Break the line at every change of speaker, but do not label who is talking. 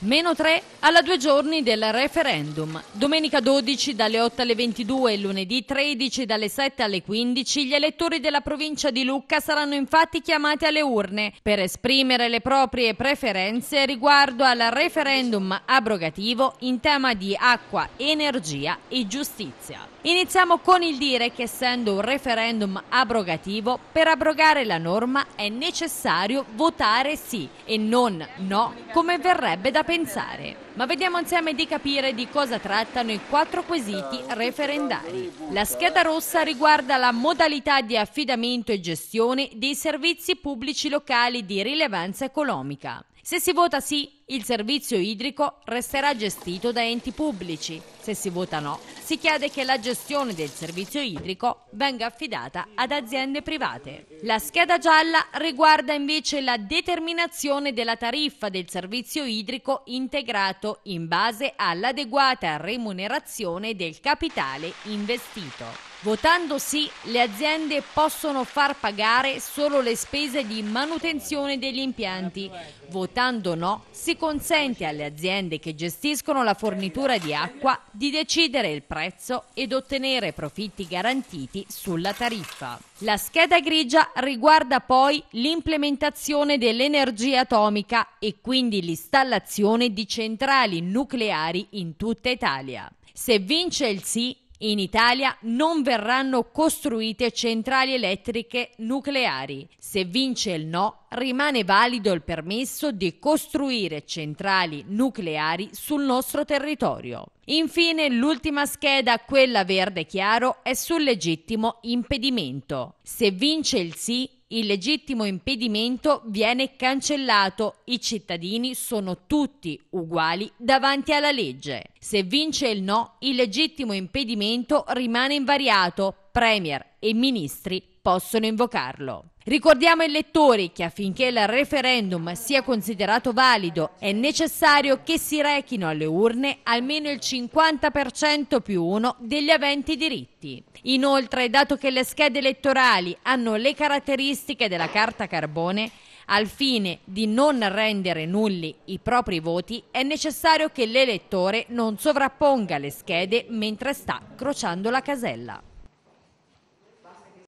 Meno 3 alla due giorni del referendum. Domenica 12 dalle 8 alle 22 e lunedì 13 dalle 7 alle 15 gli elettori della provincia di Lucca saranno infatti chiamati alle urne per esprimere le proprie preferenze riguardo al referendum abrogativo in tema di acqua, energia e giustizia. Iniziamo con il dire che essendo un referendum abrogativo, per abrogare la norma è necessario votare sì e non no come verrebbe da pensare. Ma vediamo insieme di capire di cosa trattano i quattro quesiti referendari. La scheda rossa riguarda la modalità di affidamento e gestione dei servizi pubblici locali di rilevanza economica. Se si vota sì, il servizio idrico resterà gestito da enti pubblici. Se si vota no, si chiede che la gestione del servizio idrico venga affidata ad aziende private. La scheda gialla riguarda invece la determinazione della tariffa del servizio idrico integrato in base all'adeguata remunerazione del capitale investito. Votando sì, le aziende possono far pagare solo le spese di manutenzione degli impianti. Votando no, si consente alle aziende che gestiscono la fornitura di acqua di decidere il prezzo ed ottenere profitti garantiti sulla tariffa. La scheda grigia riguarda poi l'implementazione dell'energia atomica e quindi l'installazione di centrali nucleari in tutta Italia. Se vince il sì, in Italia non verranno costruite centrali elettriche nucleari. Se vince il no, rimane valido il permesso di costruire centrali nucleari sul nostro territorio. Infine, l'ultima scheda, quella verde chiaro, è sul legittimo impedimento. Se vince il sì, il legittimo impedimento viene cancellato, i cittadini sono tutti uguali davanti alla legge. Se vince il no, il legittimo impedimento rimane invariato, Premier e ministri possono invocarlo. Ricordiamo ai lettori che affinché il referendum sia considerato valido è necessario che si rechino alle urne almeno il 50% più uno degli aventi diritti. Inoltre, dato che le schede elettorali hanno le caratteristiche della carta carbone, al fine di non rendere nulli i propri voti è necessario che l'elettore non sovrapponga le schede mentre sta crociando la casella.